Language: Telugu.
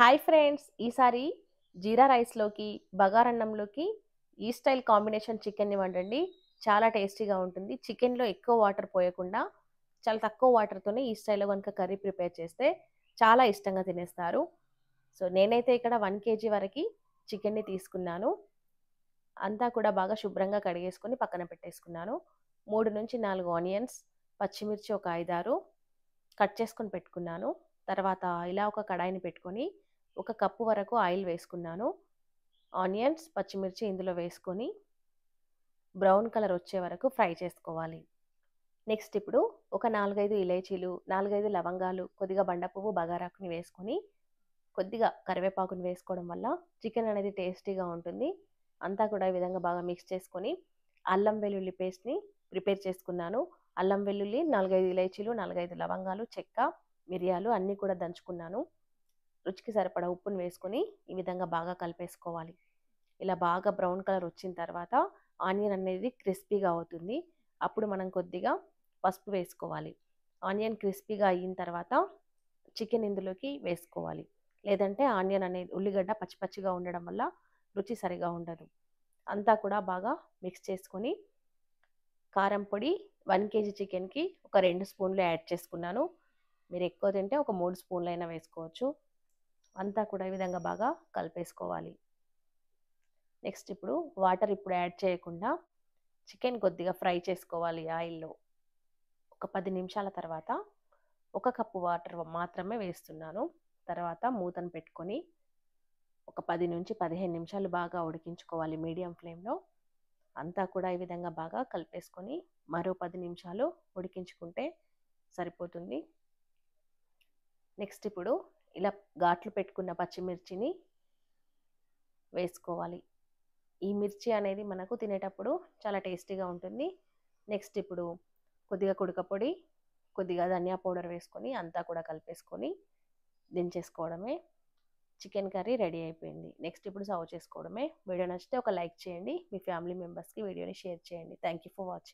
హాయ్ ఫ్రెండ్స్ ఈసారి జీరా రైస్లోకి బగారన్నంలోకి ఈ స్టైల్ కాంబినేషన్ చికెన్ని వండండి చాలా టేస్టీగా ఉంటుంది చికెన్లో ఎక్కువ వాటర్ పోయకుండా చాలా తక్కువ వాటర్తోనే ఈ స్టైల్లో కనుక కర్రీ ప్రిపేర్ చేస్తే చాలా ఇష్టంగా తినేస్తారు సో నేనైతే ఇక్కడ వన్ కేజీ వరకు చికెన్ని తీసుకున్నాను అంతా కూడా బాగా శుభ్రంగా కడిగేసుకొని పక్కన పెట్టేసుకున్నాను మూడు నుంచి నాలుగు ఆనియన్స్ పచ్చిమిర్చి ఒక ఐదారు కట్ చేసుకొని పెట్టుకున్నాను తర్వాత ఇలా ఒక కడాయిని పెట్టుకొని ఒక కప్పు వరకు ఆయిల్ వేసుకున్నాను ఆనియన్స్ పచ్చిమిర్చి ఇందులో వేసుకొని బ్రౌన్ కలర్ వచ్చే వరకు ఫ్రై చేసుకోవాలి నెక్స్ట్ ఇప్పుడు ఒక నాలుగైదు ఇలైచీలు నాలుగైదు లవంగాలు కొద్దిగా బండపువ్వు బగారాకుని వేసుకొని కొద్దిగా కరివేపాకుని వేసుకోవడం వల్ల చికెన్ అనేది టేస్టీగా ఉంటుంది అంతా కూడా ఈ విధంగా బాగా మిక్స్ చేసుకొని అల్లం వెల్లుల్లి పేస్ట్ని ప్రిపేర్ చేసుకున్నాను అల్లం వెల్లుల్లి నాలుగైదు ఇలైచీలు నాలుగైదు లవంగాలు చెక్క మిరియాలు అన్నీ కూడా దంచుకున్నాను రుచికి సరిపడా ఉప్పును వేసుకొని ఈ విధంగా బాగా కలిపేసుకోవాలి ఇలా బాగా బ్రౌన్ కలర్ వచ్చిన తర్వాత ఆనియన్ అనేది క్రిస్పీగా అవుతుంది అప్పుడు మనం కొద్దిగా పసుపు వేసుకోవాలి ఆనియన్ క్రిస్పీగా అయిన తర్వాత చికెన్ ఇందులోకి వేసుకోవాలి లేదంటే ఆనియన్ అనేది ఉల్లిగడ్డ పచ్చిపచ్చిగా ఉండడం వల్ల రుచి సరిగా ఉండదు అంతా కూడా బాగా మిక్స్ చేసుకొని కారం పొడి వన్ కేజీ చికెన్కి ఒక రెండు స్పూన్లు యాడ్ చేసుకున్నాను మీరు ఎక్కువ తింటే ఒక మూడు స్పూన్లు అయినా వేసుకోవచ్చు అంతా కూడా ఈ విధంగా బాగా కలిపేసుకోవాలి నెక్స్ట్ ఇప్పుడు వాటర్ ఇప్పుడు యాడ్ చేయకుండా చికెన్ కొద్దిగా ఫ్రై చేసుకోవాలి ఆయిల్లో ఒక పది నిమిషాల తర్వాత ఒక కప్పు వాటర్ మాత్రమే వేస్తున్నాను తర్వాత మూతను పెట్టుకొని ఒక పది నుంచి పదిహేను నిమిషాలు బాగా ఉడికించుకోవాలి మీడియం ఫ్లేమ్లో అంతా కూడా ఈ విధంగా బాగా కలిపేసుకొని మరో పది నిమిషాలు ఉడికించుకుంటే సరిపోతుంది నెక్స్ట్ ఇప్పుడు ఇలా ఘాట్లు పెట్టుకున్న పచ్చిమిర్చిని వేసుకోవాలి ఈ మిర్చి అనేది మనకు తినేటప్పుడు చాలా టేస్టీగా ఉంటుంది నెక్స్ట్ ఇప్పుడు కొద్దిగా కుడక పొడి కొద్దిగా ధనియా పౌడర్ వేసుకొని అంతా కూడా కలిపేసుకొని దించేసుకోవడమే చికెన్ కర్రీ రెడీ అయిపోయింది నెక్స్ట్ ఇప్పుడు సర్వ్ చేసుకోవడమే వీడియో నచ్చితే ఒక లైక్ చేయండి మీ ఫ్యామిలీ మెంబర్స్కి వీడియోని షేర్ చేయండి థ్యాంక్ ఫర్ వాచింగ్